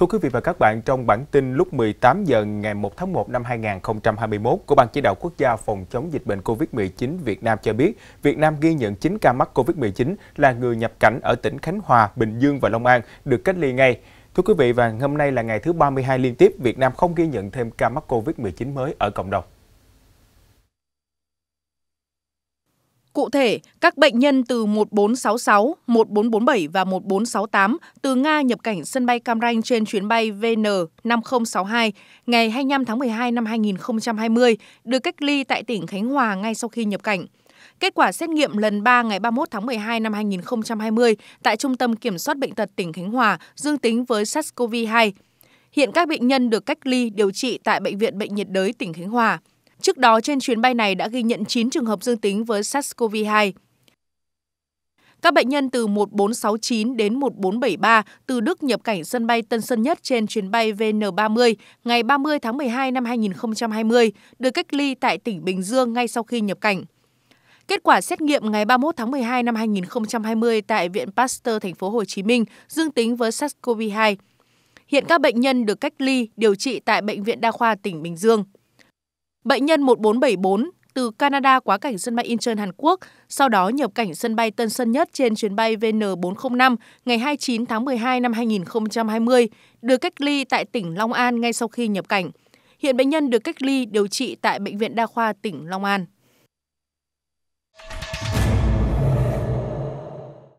Thưa quý vị và các bạn, trong bản tin lúc 18 giờ ngày 1 tháng 1 năm 2021 của Ban Chỉ đạo Quốc gia phòng chống dịch bệnh COVID-19 Việt Nam cho biết, Việt Nam ghi nhận 9 ca mắc COVID-19 là người nhập cảnh ở tỉnh Khánh Hòa, Bình Dương và Long An được cách ly ngay. Thưa quý vị và hôm nay là ngày thứ 32 liên tiếp Việt Nam không ghi nhận thêm ca mắc COVID-19 mới ở cộng đồng. Cụ thể, các bệnh nhân từ 1466, 1447 và 1468 từ Nga nhập cảnh sân bay Cam Ranh trên chuyến bay VN5062 ngày 25 tháng 12 năm 2020 được cách ly tại tỉnh Khánh Hòa ngay sau khi nhập cảnh. Kết quả xét nghiệm lần 3 ngày 31 tháng 12 năm 2020 tại Trung tâm Kiểm soát Bệnh tật tỉnh Khánh Hòa dương tính với SARS-CoV-2. Hiện các bệnh nhân được cách ly điều trị tại Bệnh viện Bệnh nhiệt đới tỉnh Khánh Hòa. Trước đó, trên chuyến bay này đã ghi nhận 9 trường hợp dương tính với SARS-CoV-2. Các bệnh nhân từ 1469 đến 1473 từ Đức nhập cảnh sân bay Tân Sơn Nhất trên chuyến bay VN30 ngày 30 tháng 12 năm 2020 được cách ly tại tỉnh Bình Dương ngay sau khi nhập cảnh. Kết quả xét nghiệm ngày 31 tháng 12 năm 2020 tại Viện Pasteur thành phố Hồ Chí Minh dương tính với SARS-CoV-2. Hiện các bệnh nhân được cách ly điều trị tại bệnh viện đa khoa tỉnh Bình Dương. Bệnh nhân 1474 từ Canada quá cảnh sân bay Incheon, Hàn Quốc, sau đó nhập cảnh sân bay Tân Sơn Nhất trên chuyến bay VN405 ngày 29 tháng 12 năm 2020, được cách ly tại tỉnh Long An ngay sau khi nhập cảnh. Hiện bệnh nhân được cách ly điều trị tại Bệnh viện Đa khoa tỉnh Long An.